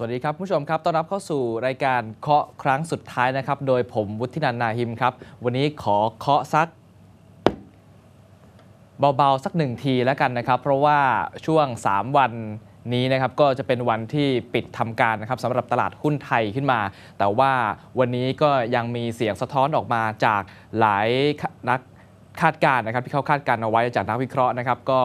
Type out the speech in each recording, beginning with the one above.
สวัสดีครับผู้ชมครับต้อนรับเข้าสู่รายการเคาะครั้งสุดท้ายนะครับ โดยผมวุฒินันนาหิมครับวันนี้ขอเคาะซักเบาๆสักหนึ่งทีแล้วกันนะครับเพราะว่าช่วง 3 วันนี้นะครับก็จะเป็นวันที่ปิดทำการนะครับสำหรับตลาดหุ้นไทยขึ้นมา แต่ว่าวันนี้ก็ยังมีเสียงสะท้อนออกมาจากหลายนักคาดการณ์นะครับที่เขาคาดการเอาไว้จากนักวิเคราะห์นะครับก็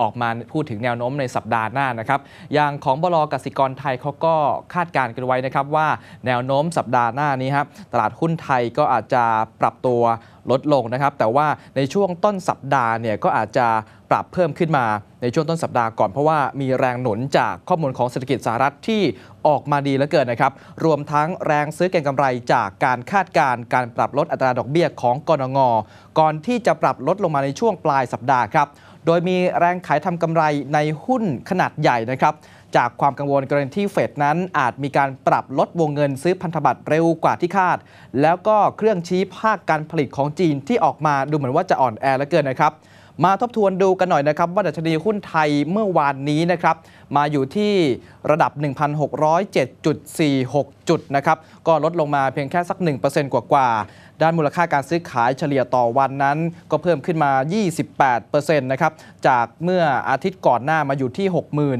ออกมาพูดถึงแนวโน้มในสัปดาห์หน้านะครับ อย่างของบลกสิกรไทยเขาก็คาดการณ์กันไว้นะครับว่าแนวโน้มสัปดาห์หน้านี้ครับตลาดหุ้นไทยก็อาจจะปรับตัวลดลงนะครับ แต่ว่าในช่วงต้นสัปดาห์เนี่ย ก็อาจจะปรับเพิ่มขึ้นมาในช่วงต้นสัปดาห์ก่อน เพราะว่ามีแรงหนุนจากข้อมูลของเศรษฐกิจสหรัฐที่ออกมาดีแล้วเกินนะครับ รวมทั้งแรงซื้อเก็งกำไรจากการคาดการณ์การปรับลดอัตราดอกเบี้ยของกรงงก่อนที่จะปรับลดลงมาในช่วงปลายสัปดาห์ครับโดยมีแรงขายทำกำไรในหุ้นขนาดใหญ่นะครับ จากความกังวลกรณีที่เฟดนั้น อาจมีการปรับลดวงเงินซื้อพันธบัตรเร็วกว่าที่คาด แล้วก็เครื่องชี้ภาคการผลิตของจีนที่ออกมาดูเหมือนว่าจะอ่อนแอเหลือเกินนะครับมาทบทวนดูกันหน่อยนะครับว่าดัชนีหุ้นไทยเมื่อวานนี้นะครับมาอยู่ที่ระดับ 1,607.46 จุดนะครับก็ลดลงมาเพียงแค่สัก1%กว่ากว่าด้านมูลค่าการซื้อขายเฉลี่ยต่อวันนั้น ก็เพิ่มขึ้นมา 28%นะครับจากเมื่ออาทิตย์ก่อนหน้ามาอยู่ที่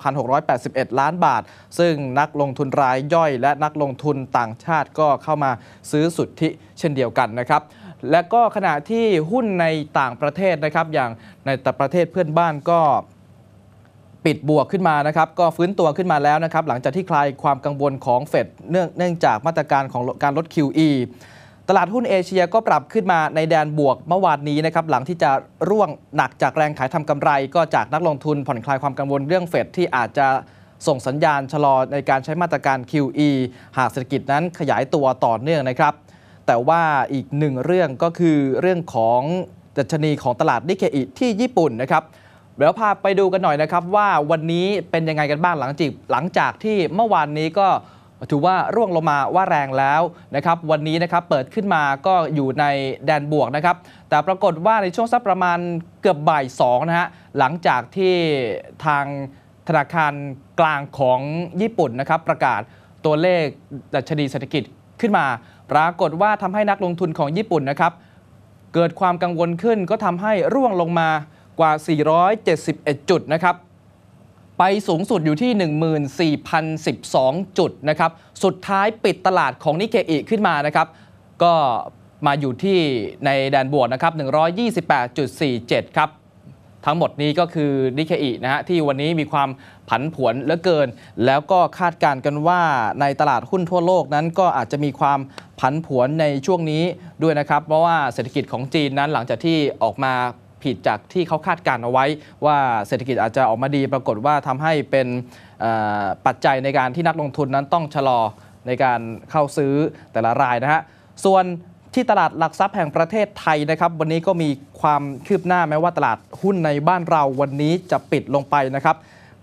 66,681 ล้านบาท ซึ่งนักลงทุนรายย่อยและนักลงทุนต่างชาติก็เข้ามาซื้อสุทธิเช่นเดียวกันนะครับและก็ขณะที่หุ้นในต่างประเทศนะครับ อย่างในต่ประเทศเพื่อนบ้านก็ปิดบวกขึ้นมานะครับ ก็ฟื้นตัวขึ้นมาแล้วนะครับหลังจากที่คลายความกังวลของเฟดเนื่องเนื่องจากมาตรการของการลด QE ตลาดหุ้นเอเชียก็ปรับขึ้นมาในแดนบวก เมื่อวานนี้นะครับ หลังที่จะร่วงหนักจากแรงขายทำกำไร ก็จากนักลงทุนผ่อนคลายความกังวลเรื่องเฟดที่อาจจะส่งสัญญาณชะลอในการใช้มาตรการ QE หากเศรษฐกิจนั้นขยายตัวต่อเนื่องนะครับแต่ว่าอีกหนึ่งเรื่องก็คือเรื่องของดัชนีของตลาดนิเคอิที่ญี่ปุ่น นะครับเดี๋ยวพาไปดูกันหน่อยนะครับว่าวันนี้เป็นยังไงกันบ้างหลังจากหลังจากที่เมื่อวานนี้ก็ถือว่าร่วงลงมาว่าแรงแล้วนะครับวันนี้นะครับเปิดขึ้นมาก็อยู่ในแดนบวกนะครับแต่ปรากฏว่าในช่วงสักประมาณเกือบบ่ายสองนะฮะหลังจากที่ทางธนาคารกลางของญี่ปุ่น นะครับประกาศตัวเลขดัชนีเศรษฐกิจขึ้นมาปรากฏว่าทำให้นักลงทุนของญี่ปุ่นนะครับ เกิดความกังวลขึ้นก็ทำให้ร่วงลงมากว่า 471 จุดนะครับ ไปสูงสุดอยู่ที่ 14,012 จุดนะครับ สุดท้ายปิดตลาดของนิเกอิขึ้นมานะครับ ก็มาอยู่ที่ในแดนบวกนะครับ 128.47 ครับทั้งหมดนี้ก็คือนิเคอินะฮะที่วันนี้มีความผันผวนเหลือเกิน แล้วก็คาดการณ์กันว่าในตลาดหุ้นทั่วโลกนั้นก็อาจจะมีความผันผวนในช่วงนี้ด้วยนะครับ เพราะว่าเศรษฐกิจของจีนนั้นหลังจากที่ออกมาผิดจากที่เขาคาดการเอาไว้ ว่าเศรษฐกิจอาจจะออกมาดีปรากฏว่าทำให้เป็นปัจจัยในการที่นักลงทุนนั้นต้องชะลอในการเข้าซื้อแต่ละรายนะฮะส่วนที่ตลาดหลักทรัพย์แห่งประเทศไทยนะครับ วันนี้ก็มีความคืบหน้าแม้ว่าตลาดหุ้นในบ้านเราวันนี้จะปิดลงไปนะครับ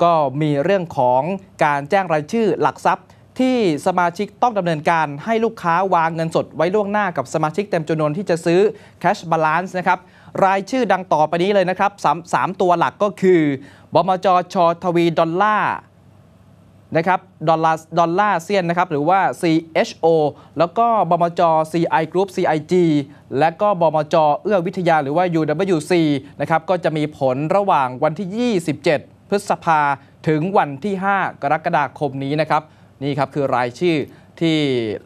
ก็มีเรื่องของการแจ้งรายชื่อหลักทรัพย์ที่สมาชิกต้องดำเนินการให้ลูกค้าวางเงินสดไว้ล่วงหน้ากับสมาชิกเต็มจำนวนที่จะซื้อ cash balance นะครับ รายชื่อดังต่อไปนี้เลยนะครับสามตัวหลักก็คือ บมจ ช ทวีดอลลาร์นะครับ ดอลลาร์ดอลลาร์เซียนนะครับ หรือว่า CHO แล้วก็บมจ CI Group CIG และก็บมจเอื้อวิทยาหรือว่า UWC นะครับก็จะมีผลระหว่างวันที่ 27 พฤษภาถึงวันที่ 5 กรกฎาคมนี้นะครับ นี่ครับคือรายชื่อที่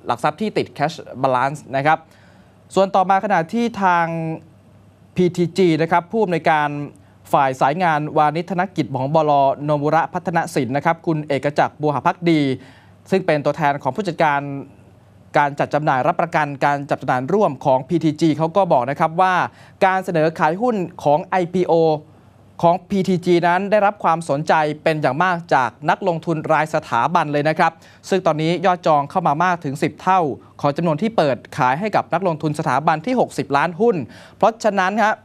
หลักทรัพย์ที่ติด cash balance นะครับส่วนต่อมาขณะที่ทาง PTG นะครับผู้อำนวยการฝ่ายสายงานวานิธนกิจของบลโนมุระพัฒนสินนะครับคุณเอกจักรบัวหพักดี ซึ่งเป็นตัวแทนของผู้จัดการ การจัดจำหน่ายรับประกันการจัดจำหน่ายร่วมของ PTG เขาก็บอกนะครับว่าการเสนอขายหุ้นของ IPO ของ PTG นั้นได้รับความสนใจเป็นอย่างมากจากนักลงทุนรายสถาบันเลยนะครับ ซึ่งตอนนี้ยอดจองเข้ามามากถึง 10 เท่า ของจำนวนที่เปิดขายให้กับนักลงทุนสถาบันที่ 60 ล้านหุ้น เพราะฉะนั้นครับ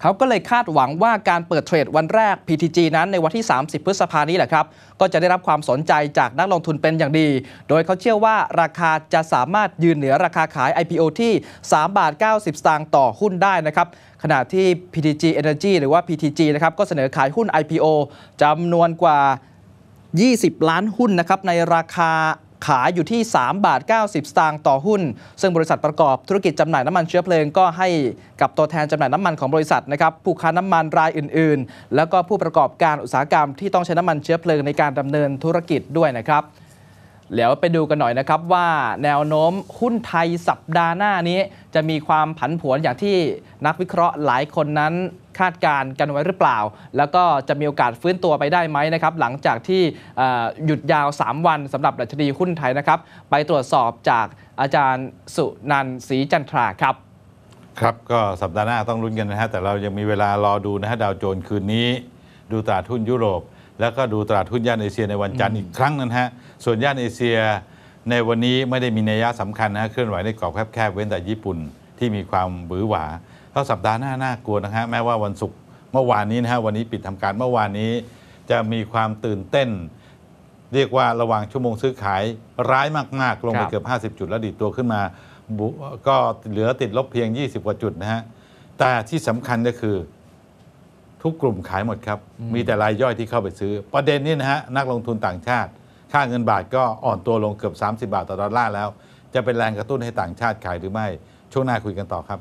เขาก็เลยคาดหวังว่าการเปิดเทรดวันแรก PTG นั้นในวันที่ 30 พฤษภานี้แหละครับก็จะได้รับความสนใจจากนักลงทุนเป็นอย่างดี โดยเขาเชื่อว่าราคาจะสามารถยืนเหนือราคาขาย IPO ที่3บาท90 สตางค์ต่อหุ้นได้นะครับขณะที่ PTG Energy หรือว่า PTG นะครับก็เสนอขายหุ้น IPO จำนวนกว่า 20 ล้านหุ้นนะครับในราคาขายอยู่ที่3บาท90สตางค์ต่อหุ้นซึ่งบริษัทประกอบธุรกิจจำหน่ายน้ำมันเชื้อเพลิงก็ให้กับตัวแทนจำหน่ายน้ำมันของบริษัทนะครับผู้ค้าน้ำมันรายอื่นๆ แล้วก็ผู้ประกอบการอุตสาหกรรมที่ต้องใช้น้ำมันเชื้อเพลิงในการดำเนินธุรกิจด้วยนะครับแล้วไปดูกันหน่อยนะครับว่าแนวโน้มหุ้นไทยสัปดาห์หน้านี้จะมีความผันผวนอย่างที่นักวิเคราะห์หลายคนนั้น คาดการณ์กันไว้หรือเปล่า แล้วก็จะมีโอกาสฟื้นตัวไปได้ไหมนะครับหลังจากที่หยุดยาว 3 วัน สำหรับดัชนีหุ้นไทยนะครับ ไปตรวจสอบจากอาจารย์สุนันท์ศรีจันทราครับครับ ก็สัปดาห์หน้าต้องลุ้นกันนะฮะแต่เรายังมีเวลารอดูนะฮะดาวโจนส์คืนนี้ ดูตลาดหุ้นยุโรปแล้วก็ดูตลาดหุ้นย่านเอเชียในวันจันทร์อีกครั้งนั้นฮะ ส่วนย่านเอเชียในวันนี้ไม่ได้มีนัยยะสำคัญนะเคลื่อนไหวในกรอบแคบๆ เว้นแต่ญี่ปุ่น ที่มีความบื้อหวาแล้าสัปดาห์หน้าน่ากลัวนะฮะ แม้ว่าวันศุกร์เมื่อวานนี้นะฮะ วันนี้ปิดทำการ เมื่อวานนี้ จะมีความตื่นเต้น เรียกว่าระหว่างชั่วโมงซื้อขายร้ายมากๆ ลงไปเกือบ 50 จุดแล้วดีดตัวขึ้นมา ก็เหลือติดลบเพียง20กว่าจุดนะฮะ แต่ที่สำคัญก็คือทุกกลุ่มขายหมดครับ มีแต่รายย่อยที่เข้าไปซื้อ ประเด็นนี้นะฮะ นักลงทุนต่างชาติ ค่าเงินบาทก็อ่อนตัวลงเกือบ 30 บาทต่อดอลลาร์แล้ว จะเป็นแรงกระตุ้นให้ต่างชาติขายหรือไม่ ช่วงหน้าคุยกันต่อครับ